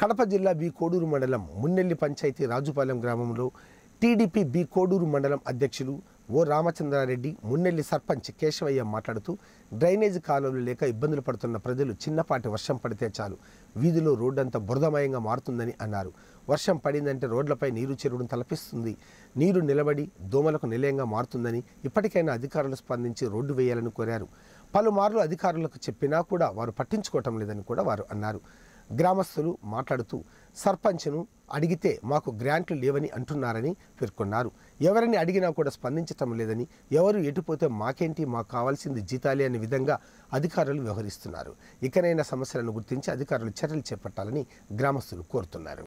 కడప జిల్లా బి కోడూరు మండలం మున్నెల్లి పంచాయతీ రాజుపాలెం గ్రామంలో టీడీపీ బి కోడూరు మండలం అధ్యక్షులు ఓ రామచంద్రారెడ్డి మున్నెల్లి సర్పంచ్ కేశవయ్య మాట్లాడుతూ డ్రైనేజీ కాలువలు లేక ఇబ్బందులు పడుతున్న ప్రజలు చిన్నపాటి వర్షం పడితే చాలు వీధిలో రోడ్డంతా బురదమయంగా మారుతుందని అన్నారు వర్షం పడిందంటే రోడ్లపై నీరు చెరువును తలపిస్తుంది నీరు నిలబడి దోమలకు నిలయంగా మారుతుందని ఇప్పటికైనా అధికారులు స్పందించి రోడ్డు వేయాలని కోరారు పలుమార్లు అధికారులకు చెప్పినా కూడా వారు పట్టించుకోవటం లేదని కూడా వారు అన్నారు గ్రామస్తులు మాట్లాడుతూ సర్పంచ్ను అడిగితే మాకు గ్రాంట్లు లేవని అంటున్నారని పేర్కొన్నారు ఎవరిని అడిగినా కూడా స్పందించటం లేదని ఎవరు ఎటుపోతే మాకేంటి మాకు కావాల్సింది జీతాలే అనే విధంగా అధికారులు వ్యవహరిస్తున్నారు ఇకనైనా సమస్యలను గుర్తించి అధికారులు చర్యలు చేపట్టాలని గ్రామస్తులు కోరుతున్నారు